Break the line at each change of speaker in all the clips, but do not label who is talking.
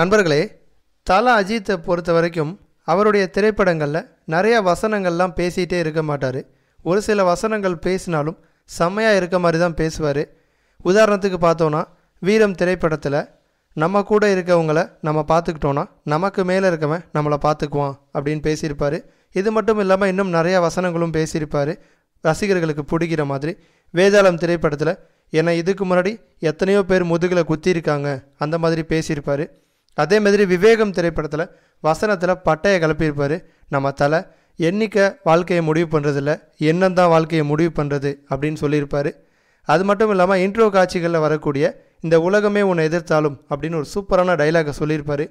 நண்பர்களே தல அஜித்தை பொறுத்த வரைக்கும் அவருடைய திரைப்படங்களில் நிறைய வசனங்கள்லாம் பேசிகிட்டே இருக்க மாட்டார் ஒரு சில வசனங்கள் பேசினாலும் செம்மையாக இருக்க மாதிரி தான் பேசுவார் உதாரணத்துக்கு பார்த்தோன்னா வீரம் திரைப்படத்தில் நம்ம கூட இருக்கவங்களை நம்ம பார்த்துக்கிட்டோன்னா நமக்கு மேலே இருக்கவன் நம்மளை பார்த்துக்குவான் அப்படின்னு பேசியிருப்பார் இது மட்டும் இல்லாமல் இன்னும் நிறையா வசனங்களும் பேசியிருப்பார் ரசிகர்களுக்கு பிடிக்கிற மாதிரி வேதாளம் திரைப்படத்தில் என்னை இதுக்கு முன்னாடி எத்தனையோ பேர் முதுகில் குத்தியிருக்காங்க அந்த மாதிரி பேசியிருப்பார் அதே மாதிரி விவேகம் திரைப்படத்தில் வசனத்தில் பட்டையை கிளப்பியிருப்பார் நம்ம தலை எண்ணிக்கை வாழ்க்கையை முடிவு பண்ணுறதில்ல எண்ணம் தான் வாழ்க்கையை முடிவு பண்ணுறது அப்படின்னு சொல்லியிருப்பார் அது மட்டும் இல்லாமல் இன்ட்ரோ காட்சிகளில் வரக்கூடிய இந்த உலகமே உன்னை எதிர்த்தாலும் அப்படின்னு ஒரு சூப்பரான டைலாகை சொல்லியிருப்பார்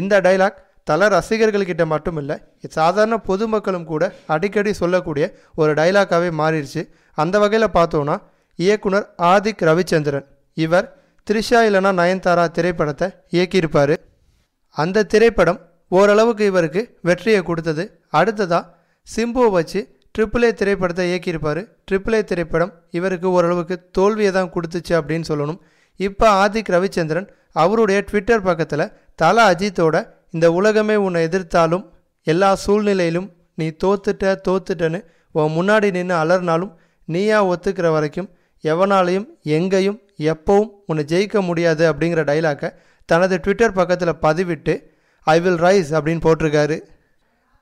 இந்த டைலாக் தல ரசிகர்கள்கிட்ட மட்டும் இல்லை சாதாரண பொதுமக்களும் கூட அடிக்கடி சொல்லக்கூடிய ஒரு டைலாக்காகவே மாறிடுச்சு அந்த வகையில் பார்த்தோன்னா இயக்குனர் ஆதிக் ரவிச்சந்திரன் இவர் த்ரிஷா இல்லைனா நயன்தாரா திரைப்படத்தை இயக்கியிருப்பார் அந்த திரைப்படம் ஓரளவுக்கு இவருக்கு வெற்றியை கொடுத்தது அடுத்ததாக சிம்புவை வச்சு ட்ரிபிள் ஏ திரைப்படத்தை இயக்கியிருப்பார் ட்ரிபிள் ஏ திரைப்படம் இவருக்கு ஓரளவுக்கு தோல்வியை தான் கொடுத்துச்சு அப்படின்னு சொல்லணும் இப்போ ஆதிக் ரவிச்சந்திரன் அவருடைய ட்விட்டர் பக்கத்தில் தலா அஜித்தோட இந்த உலகமே உன்னை எதிர்த்தாலும் எல்லா சூழ்நிலையிலும் நீ தோத்துட்ட தோத்துட்டன்னு உன் முன்னாடி நின்று அலர்னாலும் நீயா ஒத்துக்கிற வரைக்கும் எவனாலையும் எங்கேயும் எப்பவும் உன்னை ஜெயிக்க முடியாது அப்படிங்கிற டைலாக்கை தனது ட்விட்டர் பக்கத்தில் பதிவிட்டு ஐ வில் ரைஸ் அப்படின்னு போட்டிருக்காரு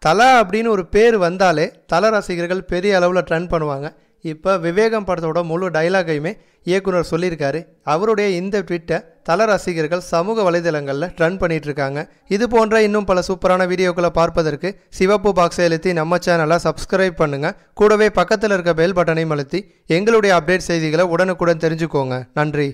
தலா அப்படின்னு ஒரு பேர் வந்தாலே தல ரசிகர்கள் பெரிய அளவில் ட்ரெண்ட் பண்ணுவாங்க இப்போ விவேகம் படத்தோட முழு டைலாகையுமே இயக்குனர் சொல்லியிருக்காரு அவருடைய இந்த ட்விட்டை தல ரசிகர்கள் சமூக வலைதளங்களில் ட்ரன் பண்ணிகிட்ருக்காங்க இது போன்ற இன்னும் பல சூப்பரான வீடியோக்களை பார்ப்பதற்கு சிவப்பு பாக்ஸை அழுத்தி நம்ம சேனலை சப்ஸ்கிரைப் பண்ணுங்கள் கூடவே பக்கத்தில் இருக்க பெல் பட்டனையும் அழுத்தி எங்களுடைய அப்டேட் செய்திகளை உடனுக்குடன் தெரிஞ்சுக்கோங்க நன்றி